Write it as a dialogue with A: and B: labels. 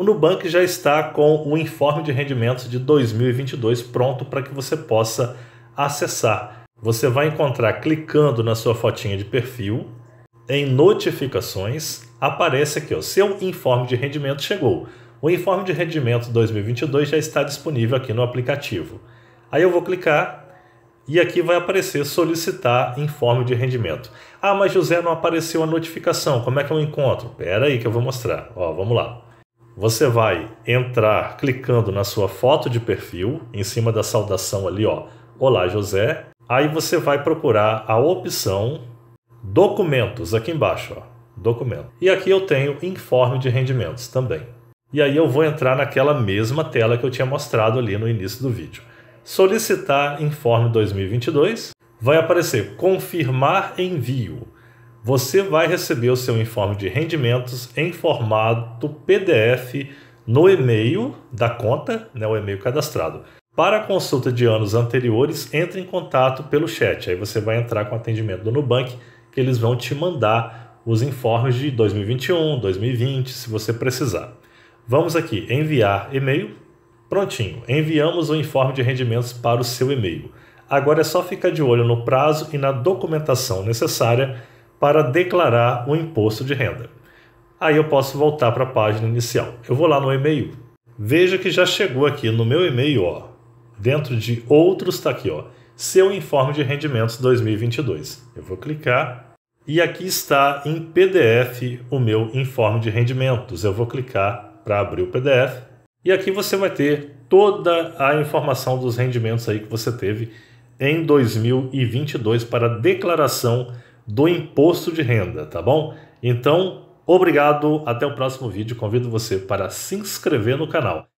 A: O Nubank já está com o informe de rendimentos de 2022 pronto para que você possa acessar. Você vai encontrar clicando na sua fotinha de perfil, em notificações, aparece aqui, o seu informe de rendimento chegou. O informe de rendimento 2022 já está disponível aqui no aplicativo. Aí eu vou clicar e aqui vai aparecer solicitar informe de rendimento. Ah, mas José, não apareceu a notificação, como é que eu encontro? Pera aí que eu vou mostrar. Ó, vamos lá você vai entrar clicando na sua foto de perfil, em cima da saudação ali, ó, Olá José. Aí você vai procurar a opção Documentos aqui embaixo, ó, Documento. E aqui eu tenho Informe de Rendimentos também. E aí eu vou entrar naquela mesma tela que eu tinha mostrado ali no início do vídeo. Solicitar Informe 2022 vai aparecer Confirmar Envio você vai receber o seu informe de rendimentos em formato PDF no e-mail da conta, né, o e-mail cadastrado. Para consulta de anos anteriores, entre em contato pelo chat. Aí você vai entrar com o atendimento do Nubank, que eles vão te mandar os informes de 2021, 2020, se você precisar. Vamos aqui, enviar e-mail. Prontinho, enviamos o informe de rendimentos para o seu e-mail. Agora é só ficar de olho no prazo e na documentação necessária para declarar o imposto de renda. Aí eu posso voltar para a página inicial. Eu vou lá no e-mail. Veja que já chegou aqui no meu e-mail, ó. Dentro de outros está aqui, ó. Seu informe de rendimentos 2022. Eu vou clicar e aqui está em PDF o meu informe de rendimentos. Eu vou clicar para abrir o PDF e aqui você vai ter toda a informação dos rendimentos aí que você teve em 2022 para declaração do imposto de renda, tá bom? Então, obrigado, até o próximo vídeo. Convido você para se inscrever no canal.